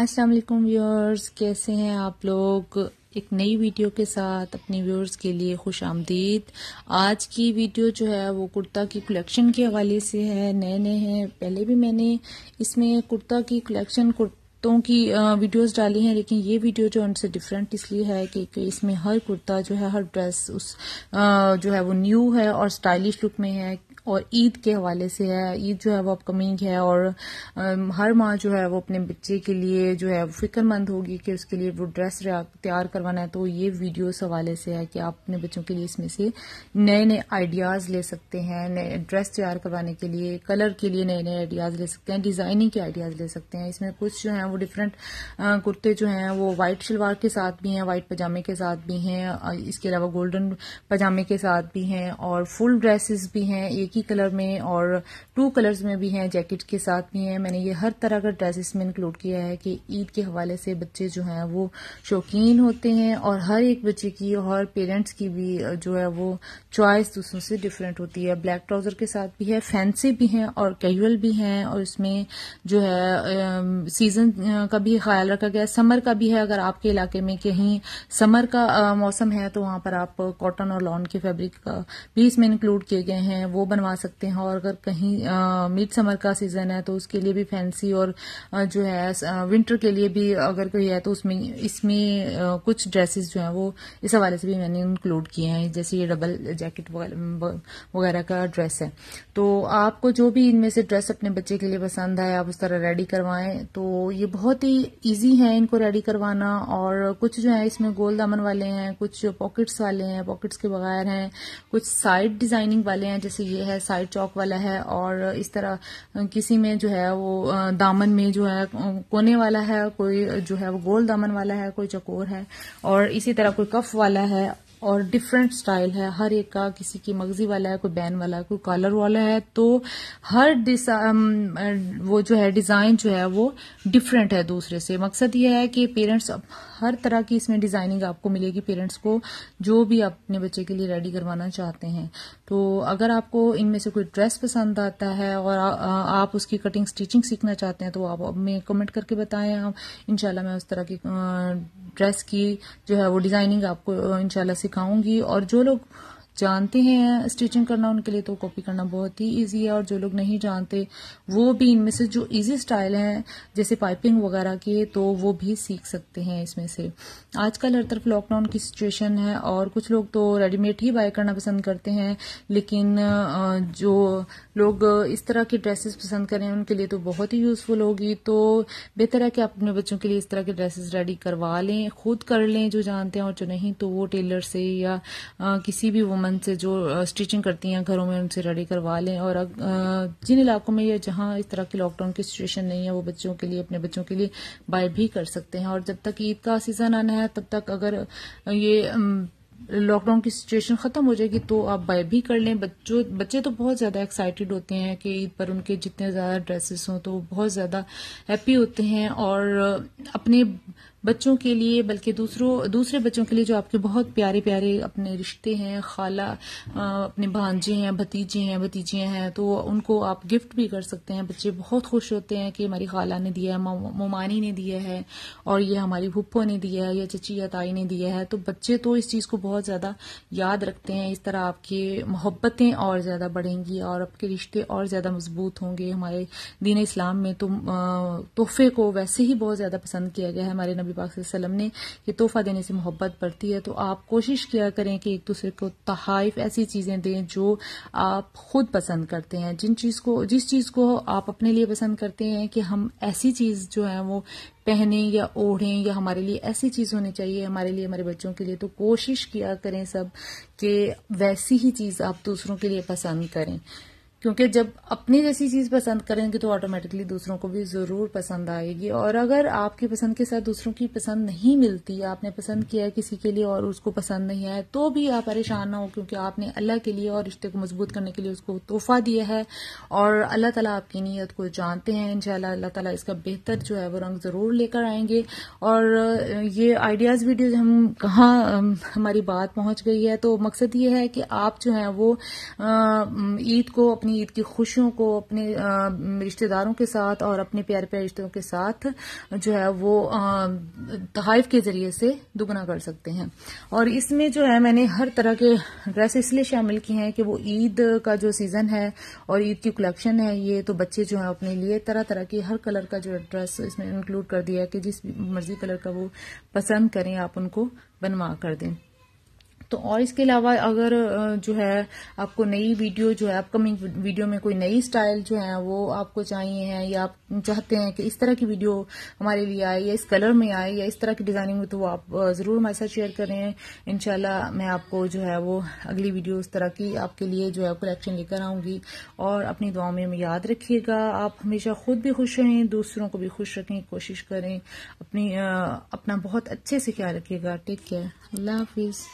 अस्सलाम वालेकुम व्यूअर्स कैसे हैं आप लोग एक नई वीडियो के साथ अपने व्यूअर्स के लिए खुश आमदीद आज की वीडियो जो है वो कुर्ता की कलेक्शन के हवाले से है नए नए हैं पहले भी मैंने इसमें कुर्ता की कलेक्शन कुर्तों की वीडियोस डाली हैं लेकिन ये वीडियो जो उनसे डिफरेंट इसलिए है कि, कि इसमें हर कुर्ता जो है हर ड्रेस उस जो है वो न्यू है और स्टाइलिश लुक में है और ईद के हवाले से है ईद जो है वो अपकमिंग है और हर माँ जो है वो अपने बच्चे के लिए जो है वो फिक्रमंद होगी कि उसके लिए वो ड्रेस तैयार करवाना है तो ये वीडियो इस हवाले से है कि आप अपने बच्चों के लिए इसमें से नए नए आइडियाज़ ले सकते हैं नए ड्रेस तैयार करवाने के लिए कलर के लिए नए नए आइडियाज़ ले सकते हैं डिज़ाइनिंग के आइडियाज़ ले सकते हैं इसमें कुछ जो है वो डिफरेंट कुर्ते जो हैं वो वाइट शलवार के साथ भी हैं वाइट पजामे के साथ भी हैं इसके अलावा गोल्डन पजामे के साथ भी हैं और फुल ड्रेसेस भी हैं एक एक ही कलर में और टू कलर्स में भी हैं जैकेट के साथ भी हैं मैंने ये हर तरह का ड्रेस इसमें इंक्लूड किया है कि ईद के हवाले से बच्चे जो हैं वो शौकीन होते हैं और हर एक बच्चे की और पेरेंट्स की भी जो है वो चॉइस दूसरों से डिफरेंट होती है ब्लैक ट्राउजर के साथ भी है फैंसी भी हैं और कैजुअल भी हैं और इसमें जो है सीजन का भी ख्याल रखा गया समर का भी है अगर आपके इलाके में कहीं समर का मौसम है तो वहां पर आप कॉटन और लॉन के फैब्रिक भी इसमें इंक्लूड किए गए हैं वो बन बनवा सकते हैं और अगर कहीं मिड समर का सीज़न है तो उसके लिए भी फैंसी और जो है विंटर के लिए भी अगर कोई है तो उसमें इसमें कुछ ड्रेसेस जो हैं वो इस हवाले से भी मैंने इंक्लूड किए हैं जैसे ये डबल जैकेट वगैरह का ड्रेस है तो आपको जो भी इनमें से ड्रेस अपने बच्चे के लिए पसंद आए आप उस तरह रेडी करवाएं तो ये बहुत ही ईजी है इनको रेडी करवाना और कुछ जो है इसमें गोल दामन वाले हैं कुछ पॉकेट्स वाले हैं पॉकेट्स के बगैर हैं कुछ साइड डिजाइनिंग वाले हैं जैसे ये है है साइड चौक वाला है और इस तरह किसी में जो है वो दामन में जो है कोने वाला है कोई जो है वो गोल दामन वाला है कोई चकोर है और इसी तरह कोई कफ वाला है और डिफरेंट स्टाइल है हर एक का किसी की मगजी वाला है कोई बैन वाला है कोई कॉलर वाला है तो हर um, uh, वो जो है डिज़ाइन जो है वो डिफरेंट है दूसरे से मकसद ये है कि पेरेंट्स हर तरह की इसमें डिज़ाइनिंग आपको मिलेगी पेरेंट्स को जो भी अपने बच्चे के लिए रेडी करवाना चाहते हैं तो अगर आपको इनमें से कोई ड्रेस पसंद आता है और आ, आ, आप उसकी कटिंग स्टिचिंग सीखना चाहते हैं तो आप हमें कमेंट करके बताएं हम इनशाला मैं उस तरह की uh, ड्रेस की जो है वो डिज़ाइनिंग आपको इनशाला सिखाऊंगी और जो लोग जानते हैं स्टिचिंग करना उनके लिए तो कॉपी करना बहुत ही ईजी है और जो लोग नहीं जानते वो भी इनमें से जो ईजी स्टाइल हैं जैसे पाइपिंग वगैरह के तो वो भी सीख सकते हैं इसमें से आजकल हर तरफ लॉकडाउन की सिचुएशन है और कुछ लोग तो रेडीमेड ही बाय करना पसंद करते हैं लेकिन जो लोग इस तरह की ड्रेसेस पसंद करें उनके लिए तो बहुत ही यूजफुल होगी तो बेहतर है कि आप अपने बच्चों के लिए इस तरह के ड्रेसेस रेडी करवा लें खुद कर लें जो जानते हैं और जो नहीं तो वो टेलर से या किसी भी मन से जो स्टिचिंग करती हैं घरों में उनसे रेडी करवा लें और जिन इलाकों में या जहाँ इस तरह की लॉकडाउन की सिचुएशन नहीं है वो बच्चों के लिए अपने बच्चों के लिए बाय भी कर सकते हैं और जब तक ईद का सीज़न आना है तब तक अगर ये लॉकडाउन की सिचुएशन ख़त्म हो जाएगी तो आप बाय भी कर लें बच्चों बच्चे तो बहुत ज़्यादा एक्साइटेड होते हैं कि ईद पर उनके जितने ज़्यादा ड्रेसेस हों तो वो बहुत ज़्यादा हैप्पी होते हैं और अपने बच्चों के लिए बल्कि दूसरों दूसरे बच्चों के लिए जो आपके बहुत प्यारे प्यारे अपने रिश्ते हैं खाला अपने भांजे हैं भतीजे हैं भतीजियाँ हैं तो उनको आप गिफ्ट भी कर सकते हैं बच्चे बहुत खुश होते हैं कि हमारी खाला ने दिया है मोमानी ने दिया है और ये हमारी भुप्पो ने दिया है या चची या ताई ने दिया है तो बच्चे तो इस चीज़ को बहुत ज़्यादा याद रखते हैं इस तरह आपकी मोहब्बतें और ज़्यादा बढ़ेंगी और आपके रिश्ते और ज़्यादा मजबूत होंगे हमारे दीन इस्लाम में तो तोहफे को वैसे ही बहुत ज़्यादा पसंद किया गया है हमारे नबी नबी पाक ने ये तोहफ़ा देने से मोहब्बत बढ़ती है तो आप कोशिश किया करें कि एक दूसरे को तहाइफ ऐसी चीज़ें दें जो आप खुद पसंद करते हैं जिन चीज़ को जिस चीज़ को आप अपने लिए पसंद करते हैं कि हम ऐसी चीज़ जो है वो पहने या ओढ़ें या हमारे लिए ऐसी चीज़ होनी चाहिए हमारे लिए हमारे बच्चों के लिए तो कोशिश किया करें सब कि वैसी ही चीज़ आप दूसरों के लिए पसंद करें क्योंकि जब अपनी जैसी चीज पसंद करेंगे तो ऑटोमेटिकली दूसरों को भी जरूर पसंद आएगी और अगर आपकी पसंद के साथ दूसरों की पसंद नहीं मिलती आपने पसंद किया है किसी के लिए और उसको पसंद नहीं आया तो भी आप परेशान ना हो क्योंकि आपने अल्लाह के लिए और रिश्ते को मजबूत करने के लिए उसको तोहफा दिया है और अल्लाह तला आपकी नीयत को जानते हैं इनशाला अल्लाह तला इसका बेहतर जो है वो रंग जरूर लेकर आएंगे और ये आइडियाज वीडियो हम कहाँ हमारी बात पहुंच गई है तो मकसद ये है कि आप जो है वो ईद को अपनी अपनी ईद की खुशियों को अपने रिश्तेदारों के साथ और अपने प्यारे प्यारे रिश्तों के साथ जो है वो तहफ के जरिए से दुगना कर सकते हैं और इसमें जो है मैंने हर तरह के ड्रेस इसलिए शामिल की हैं कि वो ईद का जो सीजन है और ईद की कलेक्शन है ये तो बच्चे जो है अपने लिए तरह तरह की हर कलर का जो ड्रेस इसमें इंक्लूड कर दिया है कि जिस मर्जी कलर का वो पसंद करें आप उनको बनवा कर दें तो और इसके अलावा अगर जो है आपको नई वीडियो जो है अपकमिंग वीडियो में कोई नई स्टाइल जो है वो आपको चाहिए है या आप चाहते हैं कि इस तरह की वीडियो हमारे लिए आए या इस कलर में आए या इस तरह की डिजाइनिंग में तो वो आप जरूर हमारे साथ शेयर करें इनशाला मैं आपको जो है वो अगली वीडियो इस तरह की आपके लिए जो है कलेक्शन लेकर आऊंगी और अपनी दुआ में याद रखिएगा आप हमेशा खुद भी खुश रहें दूसरों को भी खुश रखें कोशिश करें अपनी अपना बहुत अच्छे से ख्याल रखिएगा टेक केयर अल्लाह हाफिज़